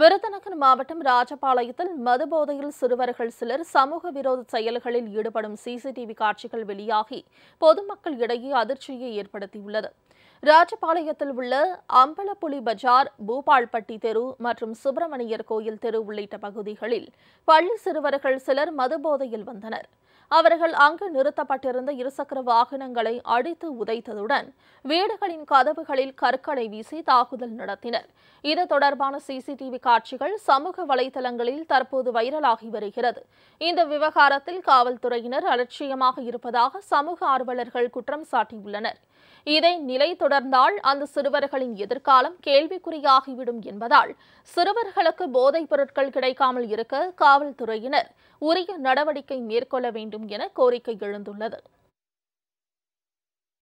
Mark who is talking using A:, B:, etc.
A: விருதுநகர் மாவட்டம் ராஜபாளையத்தில் மதுபோதையில் சிறுவர்கள் சிலர் சமூக விரோத செயல்களில் ஈடுபடும் சிசிடிவி காட்சிகள் வெளியாகி பொதுமக்கள் இடையே அதிர்ச்சியை ஏற்படுத்தியுள்ளது ராஜபாளையத்தில் உள்ள அம்பலப்புலி பஜார் பூபால்பட்டி தெரு மற்றும் சுப்பிரமணியர் கோயில் தெரு உள்ளிட்ட பகுதிகளில் பள்ளி சிறுவர்கள் சிலர் மதுபோதையில் வந்தனா் வந்தனர் அவர்கள் அங்கு நிறுத்தப்பட்டிருந்த இருசக்கர வாகனங்களை அடித்து உதைத்ததுடன் வீடுகளின் கதவுகளில் கற்களை வீசி தாக்குதல் நடத்தினர் இது தொடர்பான சிசிடிவி காட்சிகள் சமூக வலைதளங்களில் தற்போது வைரலாகி வருகிறது இந்த விவகாரத்தில் காவல்துறையினர் அலட்சியமாக இருப்பதாக சமூக ஆர்வலர்கள் குற்றம் சாட்டியுள்ளனர் இதை நிலை தொடர்ந்தால் அந்த சிறுவர்களின் எதிர்காலம் கேள்விக்குறியாகிவிடும் என்பதால் சிறுவர்களுக்கு போதைப் பொருட்கள் கிடைக்காமல் இருக்க காவல்துறையினர் உரிய நடவடிக்கை மேற்கொள்ள வேண்டும் என கோரிக்கை எழுந்துள்ளது